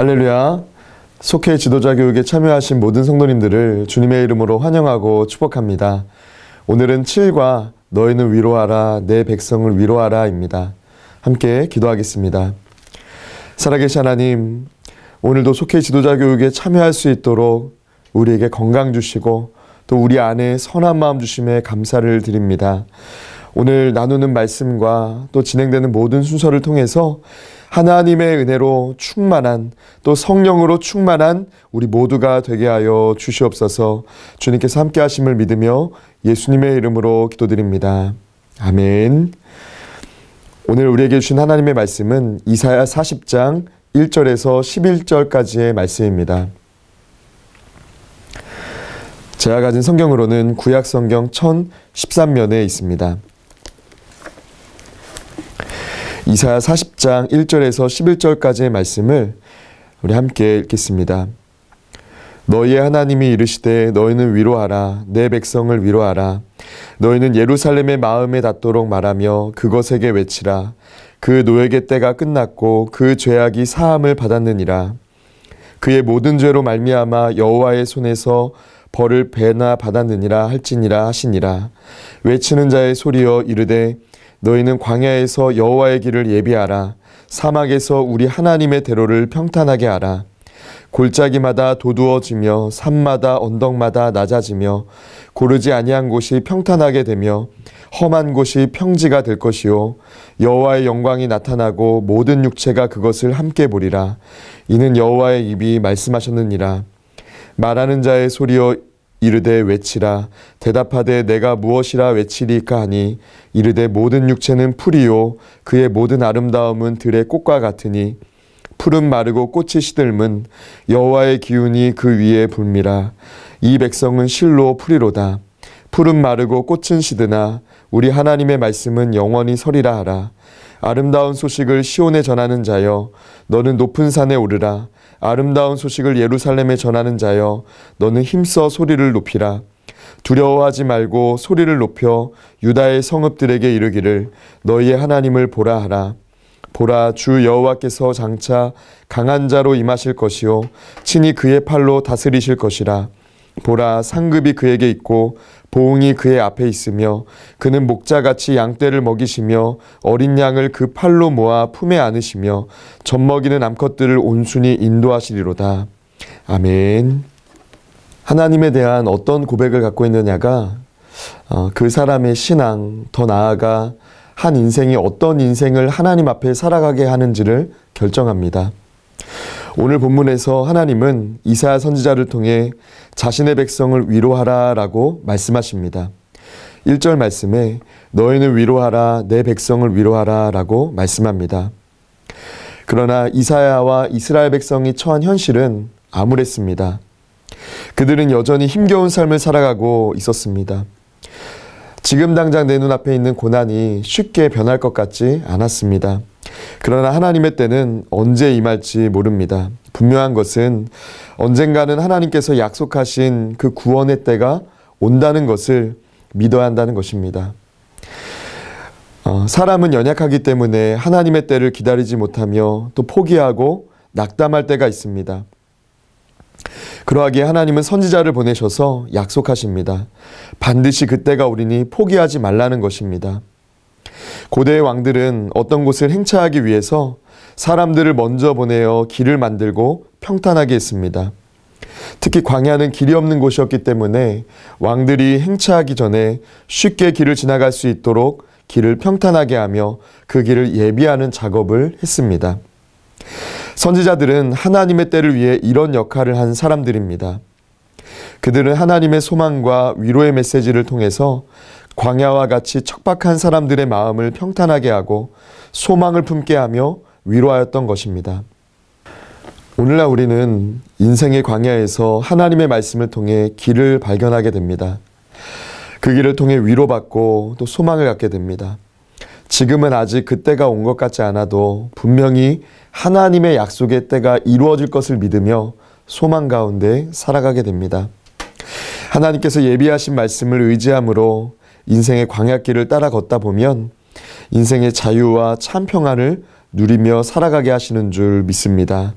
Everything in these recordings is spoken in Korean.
할렐루야. 속해 지도자 교육에 참여하신 모든 성도님들을 주님의 이름으로 환영하고 축복합니다. 오늘은 7과 너희는 위로하라, 내 백성을 위로하라입니다. 함께 기도하겠습니다. 살아계신 하나님, 오늘도 속회 지도자 교육에 참여할 수 있도록 우리에게 건강 주시고 또 우리 안에 선한 마음 주심에 감사를 드립니다. 오늘 나누는 말씀과 또 진행되는 모든 순서를 통해서 하나님의 은혜로 충만한 또 성령으로 충만한 우리 모두가 되게 하여 주시옵소서 주님께서 함께 하심을 믿으며 예수님의 이름으로 기도드립니다. 아멘. 오늘 우리에게 주신 하나님의 말씀은 이사야 40장 1절에서 11절까지의 말씀입니다. 제가 가진 성경으로는 구약 성경 1013면에 있습니다. 이사야 40장 1절에서 11절까지의 말씀을 우리 함께 읽겠습니다. 너희의 하나님이 이르시되 너희는 위로하라 내 백성을 위로하라 너희는 예루살렘의 마음에 닿도록 말하며 그것에게 외치라 그 노예의 때가 끝났고 그 죄악이 사함을 받았느니라 그의 모든 죄로 말미암아 여호와의 손에서 벌을 배나 받았느니라 할지니라 하시니라 외치는 자의 소리여 이르되 너희는 광야에서 여호와의 길을 예비하라. 사막에서 우리 하나님의 대로를 평탄하게 하라. 골짜기마다 도두어지며 산마다 언덕마다 낮아지며 고르지 아니한 곳이 평탄하게 되며 험한 곳이 평지가 될 것이요 여호와의 영광이 나타나고 모든 육체가 그것을 함께 보리라 이는 여호와의 입이 말씀하셨느니라 말하는 자의 소리여 이르되 외치라 대답하되 내가 무엇이라 외치리까 하니 이르되 모든 육체는 풀이요 그의 모든 아름다움은 들의 꽃과 같으니 푸른 마르고 꽃이 시들면 여호와의 기운이 그 위에 불미라 이 백성은 실로 풀이로다 푸른 마르고 꽃은 시드나 우리 하나님의 말씀은 영원히 서리라 하라 아름다운 소식을 시온에 전하는 자여 너는 높은 산에 오르라 아름다운 소식을 예루살렘에 전하는 자여 너는 힘써 소리를 높이라 두려워하지 말고 소리를 높여 유다의 성읍들에게 이르기를 너희의 하나님을 보라 하라 보라 주 여호와께서 장차 강한 자로 임하실 것이요 친히 그의 팔로 다스리실 것이라 보라 상급이 그에게 있고 보응이 그의 앞에 있으며 그는 목자같이 양떼를 먹이시며 어린 양을 그 팔로 모아 품에 안으시며 젖먹이는 암컷들을 온순히 인도하시리로다. 아멘. 하나님에 대한 어떤 고백을 갖고 있느냐가 어, 그 사람의 신앙, 더 나아가 한 인생이 어떤 인생을 하나님 앞에 살아가게 하는지를 결정합니다. 오늘 본문에서 하나님은 이사야 선지자를 통해 자신의 백성을 위로하라라고 말씀하십니다. 1절 말씀에 너희는 위로하라 내 백성을 위로하라라고 말씀합니다. 그러나 이사야와 이스라엘 백성이 처한 현실은 암울했습니다. 그들은 여전히 힘겨운 삶을 살아가고 있었습니다. 지금 당장 내 눈앞에 있는 고난이 쉽게 변할 것 같지 않았습니다. 그러나 하나님의 때는 언제 임할지 모릅니다. 분명한 것은 언젠가는 하나님께서 약속하신 그 구원의 때가 온다는 것을 믿어야 한다는 것입니다. 어, 사람은 연약하기 때문에 하나님의 때를 기다리지 못하며 또 포기하고 낙담할 때가 있습니다. 그러하기에 하나님은 선지자를 보내셔서 약속하십니다. 반드시 그때가 오리니 포기하지 말라는 것입니다. 고대의 왕들은 어떤 곳을 행차하기 위해서 사람들을 먼저 보내어 길을 만들고 평탄하게 했습니다. 특히 광야는 길이 없는 곳이었기 때문에 왕들이 행차하기 전에 쉽게 길을 지나갈 수 있도록 길을 평탄하게 하며 그 길을 예비하는 작업을 했습니다. 선지자들은 하나님의 때를 위해 이런 역할을 한 사람들입니다. 그들은 하나님의 소망과 위로의 메시지를 통해서 광야와 같이 척박한 사람들의 마음을 평탄하게 하고 소망을 품게 하며 위로하였던 것입니다. 오늘날 우리는 인생의 광야에서 하나님의 말씀을 통해 길을 발견하게 됩니다. 그 길을 통해 위로받고 또 소망을 갖게 됩니다. 지금은 아직 그때가 온 것 같지 않아도 분명히 하나님의 약속의 때가 이루어질 것을 믿으며 소망 가운데 살아가게 됩니다. 하나님께서 예비하신 말씀을 의지함으로 인생의 광약길을 따라 걷다 보면 인생의 자유와 참 평안을 누리며 살아가게 하시는 줄 믿습니다.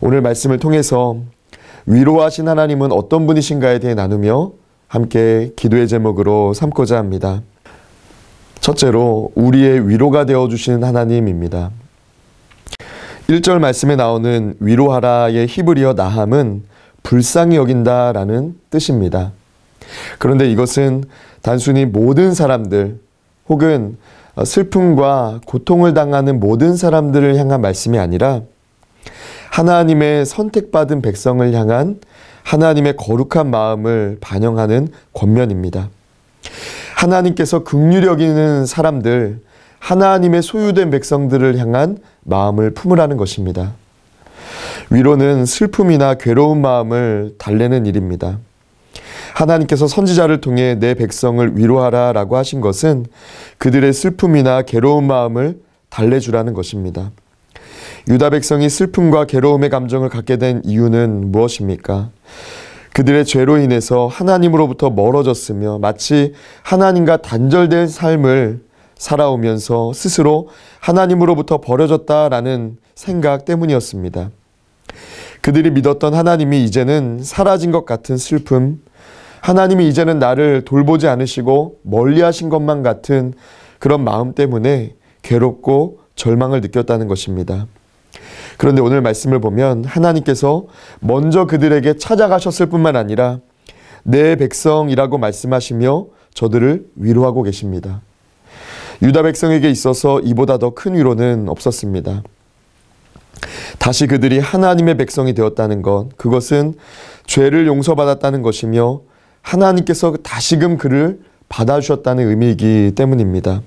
오늘 말씀을 통해서 위로하신 하나님은 어떤 분이신가에 대해 나누며 함께 기도의 제목으로 삼고자 합니다. 첫째로 우리의 위로가 되어 주시는 하나님입니다. 1절 말씀에 나오는 위로하라의 히브리어 나함은 불쌍히 여긴다라는 뜻입니다. 그런데 이것은 단순히 모든 사람들 혹은 어, 슬픔과 고통을 당하는 모든 사람들을 향한 말씀이 아니라 하나님의 선택받은 백성을 향한 하나님의 거룩한 마음을 반영하는 권면입니다. 하나님께서 극률 여기는 사람들, 하나님의 소유된 백성들을 향한 마음을 품으라는 것입니다. 위로는 슬픔이나 괴로운 마음을 달래는 일입니다. 하나님께서 선지자를 통해 내 백성을 위로하라 라고 하신 것은 그들의 슬픔이나 괴로운 마음을 달래주라는 것입니다. 유다 백성이 슬픔과 괴로움의 감정을 갖게 된 이유는 무엇입니까? 그들의 죄로 인해서 하나님으로부터 멀어졌으며 마치 하나님과 단절된 삶을 살아오면서 스스로 하나님으로부터 버려졌다라는 생각 때문이었습니다. 그들이 믿었던 하나님이 이제는 사라진 것 같은 슬픔, 하나님이 이제는 나를 돌보지 않으시고 멀리 하신 것만 같은 그런 마음 때문에 괴롭고 절망을 느꼈다는 것입니다. 그런데 오늘 말씀을 보면 하나님께서 먼저 그들에게 찾아가셨을 뿐만 아니라 내 백성이라고 말씀하시며 저들을 위로하고 계십니다. 유다 백성에게 있어서 이보다 더 큰 위로는 없었습니다. 다시 그들이 하나님의 백성이 되었다는 것, 그것은 죄를 용서받았다는 것이며 하나님께서 다시금 그를 받아주셨다는 의미이기 때문입니다.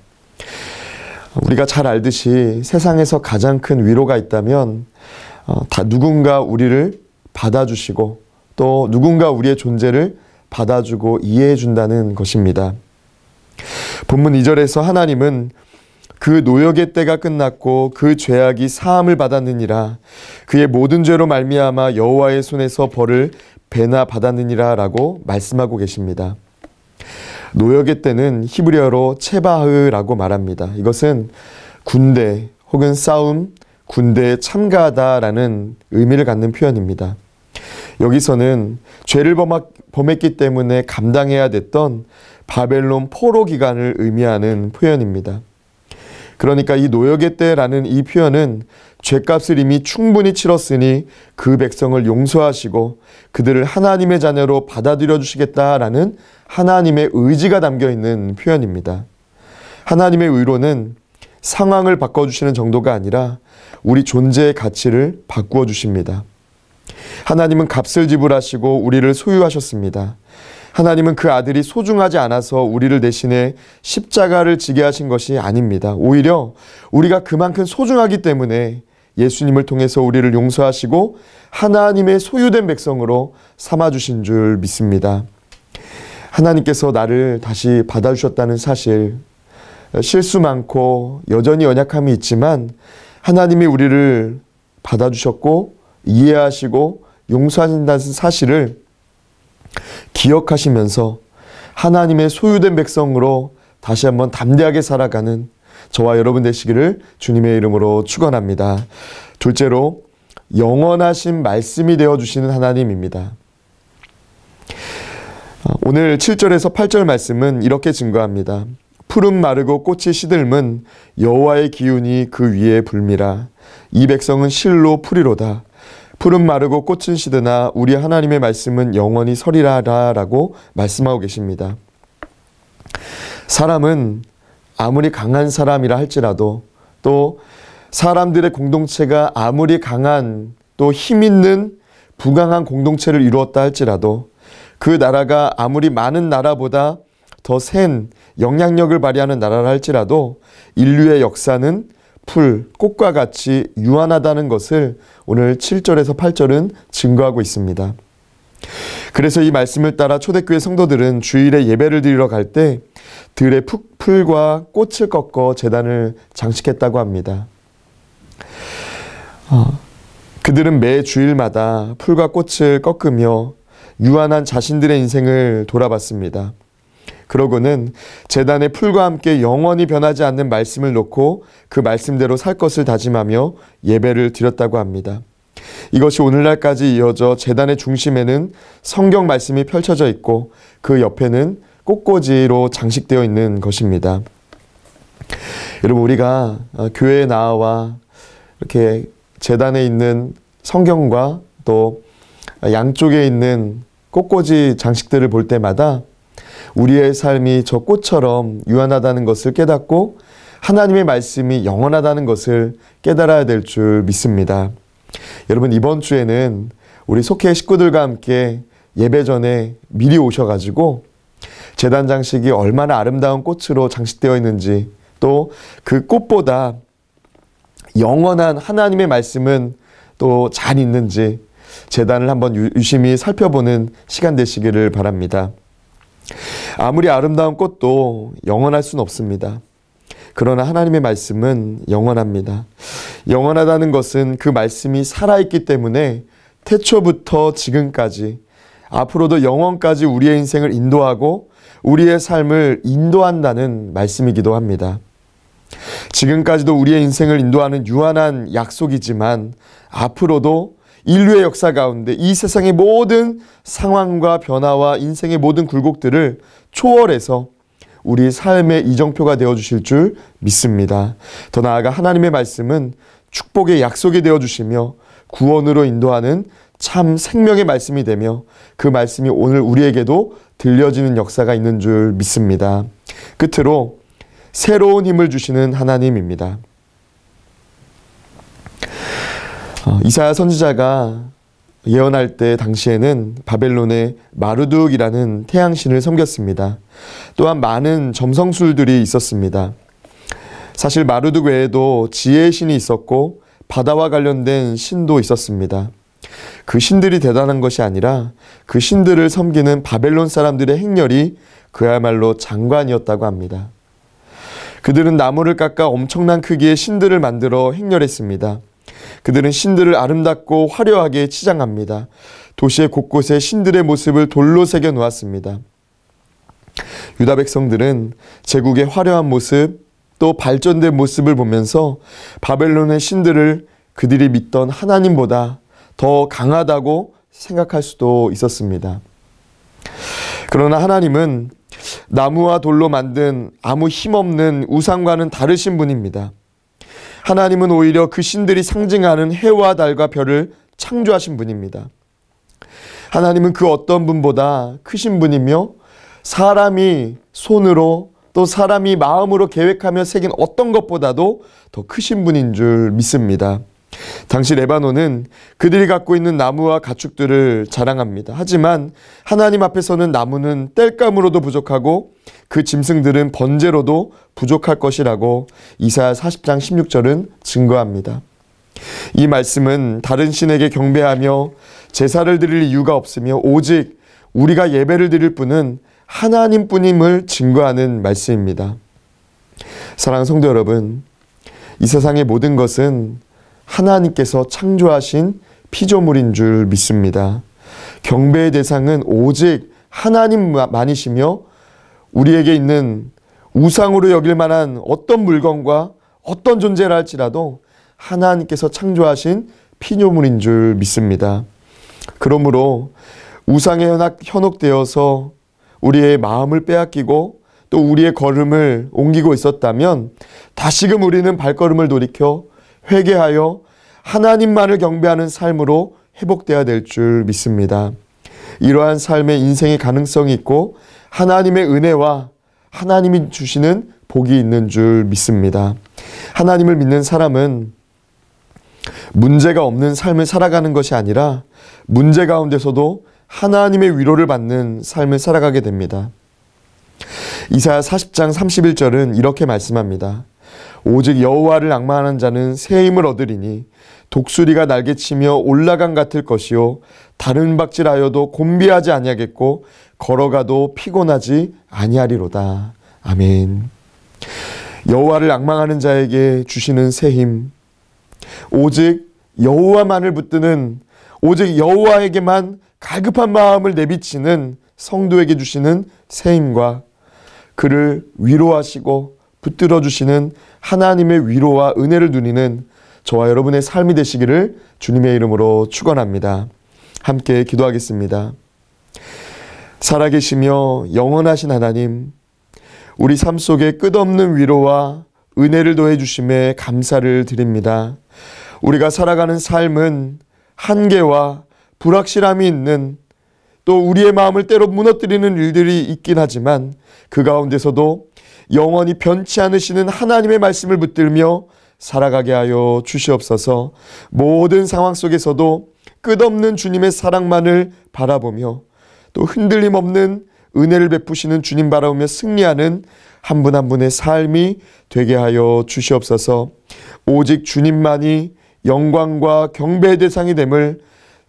우리가 잘 알듯이 세상에서 가장 큰 위로가 있다면 어, 다 누군가 우리를 받아주시고 또 누군가 우리의 존재를 받아주고 이해해 준다는 것입니다. 본문 2절에서 하나님은 그 노역의 때가 끝났고 그 죄악이 사함을 받았느니라 그의 모든 죄로 말미암아 여호와의 손에서 벌을 배나 받았느니라 라고 말씀하고 계십니다. 노역의 때는 히브리어로 체바흐라고 말합니다. 이것은 군대 혹은 싸움, 군대에 참가하다라는 의미를 갖는 표현입니다. 여기서는 죄를 범했기 때문에 감당해야 됐던 바벨론 포로 기간을 의미하는 표현입니다. 그러니까 이 노역의 때라는 이 표현은 죄값을 이미 충분히 치렀으니 그 백성을 용서하시고 그들을 하나님의 자녀로 받아들여 주시겠다라는 하나님의 의지가 담겨 있는 표현입니다. 하나님의 의로는 상황을 바꿔주시는 정도가 아니라 우리 존재의 가치를 바꾸어 주십니다. 하나님은 값을 지불하시고 우리를 소유하셨습니다. 하나님은 그 아들이 소중하지 않아서 우리를 대신해 십자가를 지게 하신 것이 아닙니다. 오히려 우리가 그만큼 소중하기 때문에 예수님을 통해서 우리를 용서하시고 하나님의 소유된 백성으로 삼아주신 줄 믿습니다. 하나님께서 나를 다시 받아주셨다는 사실, 실수 많고 여전히 연약함이 있지만 하나님이 우리를 받아주셨고 이해하시고 용서하신다는 사실을 기억하시면서 하나님의 소유된 백성으로 다시 한번 담대하게 살아가는 저와 여러분 되시기를 주님의 이름으로 축원합니다. 둘째로 영원하신 말씀이 되어 주시는 하나님입니다. 아, 오늘 7절에서 8절 말씀은 이렇게 증거합니다. 푸른 마르고 꽃이 시들면 여호와의 기운이 그 위에 불미라. 이 백성은 실로 풀이로다. 풀은 마르고 꽃은 시드나 우리 하나님의 말씀은 영원히 서리라라라고 말씀하고 계십니다. 사람은 아무리 강한 사람이라 할지라도 또 사람들의 공동체가 아무리 강한 또 힘 있는 부강한 공동체를 이루었다 할지라도 그 나라가 아무리 많은 나라보다 더 센 영향력을 발휘하는 나라라 할지라도 인류의 역사는 풀, 꽃과 같이 유한하다는 것을 오늘 7절에서 8절은 증거하고 있습니다. 그래서 이 말씀을 따라 초대교회 성도들은 주일에 예배를 드리러 갈 때 들의 풀과 꽃을 꺾어 재단을 장식했다고 합니다. 어, 그들은 매 주일마다 풀과 꽃을 꺾으며 유한한 자신들의 인생을 돌아봤습니다. 그러고는 재단의 풀과 함께 영원히 변하지 않는 말씀을 놓고 그 말씀대로 살 것을 다짐하며 예배를 드렸다고 합니다. 이것이 오늘날까지 이어져 재단의 중심에는 성경 말씀이 펼쳐져 있고 그 옆에는 꽃꽂이로 장식되어 있는 것입니다. 여러분 우리가 어, 교회에 나와 이렇게 재단에 있는 성경과 또 양쪽에 있는 꽃꽂이 장식들을 볼 때마다 우리의 삶이 저 꽃처럼 유한하다는 것을 깨닫고 하나님의 말씀이 영원하다는 것을 깨달아야 될 줄 믿습니다. 여러분 이번 주에는 우리 속해 식구들과 함께 예배 전에 미리 오셔가지고 재단 장식이 얼마나 아름다운 꽃으로 장식되어 있는지 또 그 꽃보다 영원한 하나님의 말씀은 또 잘 있는지 재단을 한번 유심히 살펴보는 시간 되시기를 바랍니다. 아무리 아름다운 꽃도 영원할 수는 없습니다. 그러나 하나님의 말씀은 영원합니다. 영원하다는 것은 그 말씀이 살아있기 때문에 태초부터 지금까지 앞으로도 영원까지 우리의 인생을 인도하고 우리의 삶을 인도한다는 말씀이기도 합니다. 지금까지도 우리의 인생을 인도하는 유한한 약속이지만 앞으로도 인류의 역사 가운데 이 세상의 모든 상황과 변화와 인생의 모든 굴곡들을 초월해서 우리 삶의 이정표가 되어 주실 줄 믿습니다. 더 나아가 하나님의 말씀은 축복의 약속이 되어 주시며 구원으로 인도하는 참 생명의 말씀이 되며 그 말씀이 오늘 우리에게도 들려지는 역사가 있는 줄 믿습니다. 끝으로 새로운 힘을 주시는 하나님입니다. 어, 이사야 선지자가 예언할 때 당시에는 바벨론의 마르둑이라는 태양신을 섬겼습니다. 또한 많은 점성술들이 있었습니다. 사실 마르둑 외에도 지혜의 신이 있었고 바다와 관련된 신도 있었습니다. 그 신들이 대단한 것이 아니라 그 신들을 섬기는 바벨론 사람들의 행렬이 그야말로 장관이었다고 합니다. 그들은 나무를 깎아 엄청난 크기의 신들을 만들어 행렬했습니다. 그들은 신들을 아름답고 화려하게 치장합니다. 도시의 곳곳에 신들의 모습을 돌로 새겨 놓았습니다. 유다 백성들은 제국의 화려한 모습 또 발전된 모습을 보면서 바벨론의 신들을 그들이 믿던 하나님보다 더 강하다고 생각할 수도 있었습니다. 그러나 하나님은 나무와 돌로 만든 아무 힘없는 우상과는 다르신 분입니다. 하나님은 오히려 그 신들이 상징하는 해와 달과 별을 창조하신 분입니다. 하나님은 그 어떤 분보다 크신 분이며 사람이 손으로 또 사람이 마음으로 계획하며 새긴 어떤 것보다도 더 크신 분인 줄 믿습니다. 당시 레바논은 그들이 갖고 있는 나무와 가축들을 자랑합니다. 하지만 하나님 앞에서는 나무는 땔감으로도 부족하고 그 짐승들은 번제로도 부족할 것이라고 이사야 40장 16절은 증거합니다. 이 말씀은 다른 신에게 경배하며 제사를 드릴 이유가 없으며 오직 우리가 예배를 드릴 분은 하나님뿐임을 증거하는 말씀입니다. 사랑 성도 여러분, 이 세상의 모든 것은 하나님께서 창조하신 피조물인 줄 믿습니다. 경배의 대상은 오직 하나님만이시며 우리에게 있는 우상으로 여길 만한 어떤 물건과 어떤 존재라 할지라도 하나님께서 창조하신 피조물인 줄 믿습니다. 그러므로 우상에 현혹, 되어서 우리의 마음을 빼앗기고 또 우리의 걸음을 옮기고 있었다면 다시금 우리는 발걸음을 돌이켜 회개하여 하나님만을 경배하는 삶으로 회복돼야 될 줄 믿습니다. 이러한 삶의 인생의 가능성이 있고 하나님의 은혜와 하나님이 주시는 복이 있는 줄 믿습니다. 하나님을 믿는 사람은 문제가 없는 삶을 살아가는 것이 아니라 문제 가운데서도 하나님의 위로를 받는 삶을 살아가게 됩니다. 이사야 40장 31절은 이렇게 말씀합니다. 오직 여호와를 악망하는 자는 새 힘을 얻으리니 독수리가 날개치며 올라간 같을 것이요 다른 박질하여도 곤비하지 아니하겠고 걸어가도 피곤하지 아니하리로다. 아멘. 여호와를 악망하는 자에게 주시는 새 힘. 오직 여호와만을 붙드는 오직 여호와에게만 갈급한 마음을 내비치는 성도에게 주시는 새 힘과 그를 위로하시고 붙들어 주시는 하나님의 위로와 은혜를 누리는 저와 여러분의 삶이 되시기를 주님의 이름으로 축원합니다. 함께 기도하겠습니다. 살아계시며 영원하신 하나님, 우리 삶 속에 끝없는 위로와 은혜를 더해 주심에 감사를 드립니다. 우리가 살아가는 삶은 한계와 불확실함이 있는 또 우리의 마음을 때로 무너뜨리는 일들이 있긴 하지만 그 가운데서도 영원히 변치 않으시는 하나님의 말씀을 붙들며 살아가게 하여 주시옵소서 모든 상황 속에서도 끝없는 주님의 사랑만을 바라보며 또 흔들림 없는 은혜를 베푸시는 주님 바라보며 승리하는 한 분한 한 분의 삶이 되게 하여 주시옵소서 오직 주님만이 영광과 경배의 대상이 됨을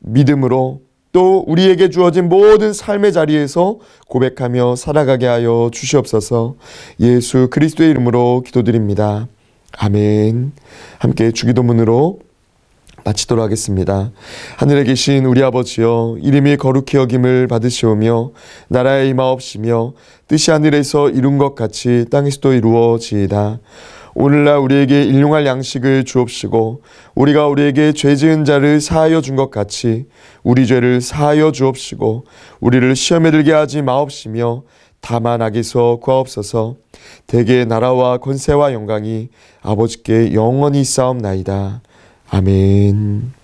믿음으로 또 우리에게 주어진 모든 삶의 자리에서 고백하며 살아가게 하여 주시옵소서 예수 그리스도의 이름으로 기도드립니다. 아멘. 함께 주기도문으로 마치도록 하겠습니다. 하늘에 계신 우리 아버지여 이름이 거룩히 여김을 받으시오며 나라의 임하옵시며 뜻이 하늘에서 이룬 것 같이 땅에서도 이루어지이다. 오늘날 우리에게 일용할 양식을 주옵시고 우리가 우리에게 죄 지은 자를 사하여 준 것 같이 우리 죄를 사하여 주옵시고 우리를 시험에 들게 하지 마옵시며 다만 악에서 구하옵소서 대개 나라와 권세와 영광이 아버지께 영원히 싸움나이다. 아멘.